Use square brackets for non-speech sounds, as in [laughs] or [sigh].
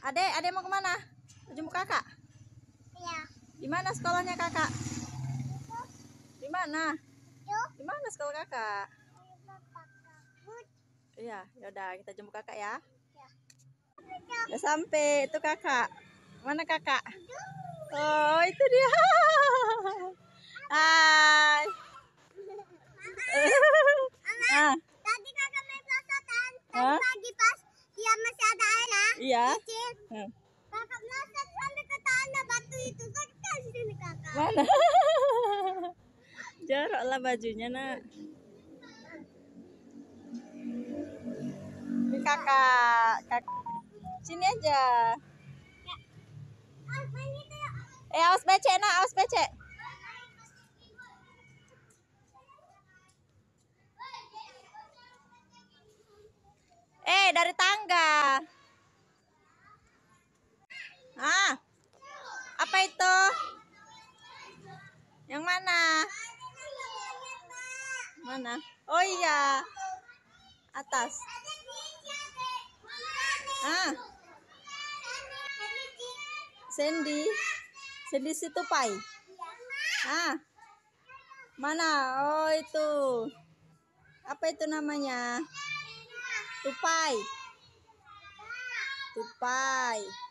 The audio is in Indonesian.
Adek, Ade mau kemana? Jemput kakak? Iya. Di mana sekolahnya kakak? Di mana? Di mana sekolah kakak? Iya, yaudah kita jemput kakak ya. Iya. Udah sampai, itu kakak. Mana kakak? Oh, itu dia. [laughs] Hai. Mama, [laughs] ah. tadi kakak main pelosotan. Tadi huh? Iya. Hmm. Kakak masa sampai ke tanah batu itu kan kasih sini kakak. Mana? Jaraklah bajunya nak. Ini kakak, kakak. Sini aja. Ya. Ya. Eh, awas becek nak, awas becek. Eh, dari tangga. Yang mana? Mana? Oh iya. Atas. Ah. Sandy. Sandy situ pai. Ah. Mana? Oh itu. Apa itu namanya? Tupai. Tupai.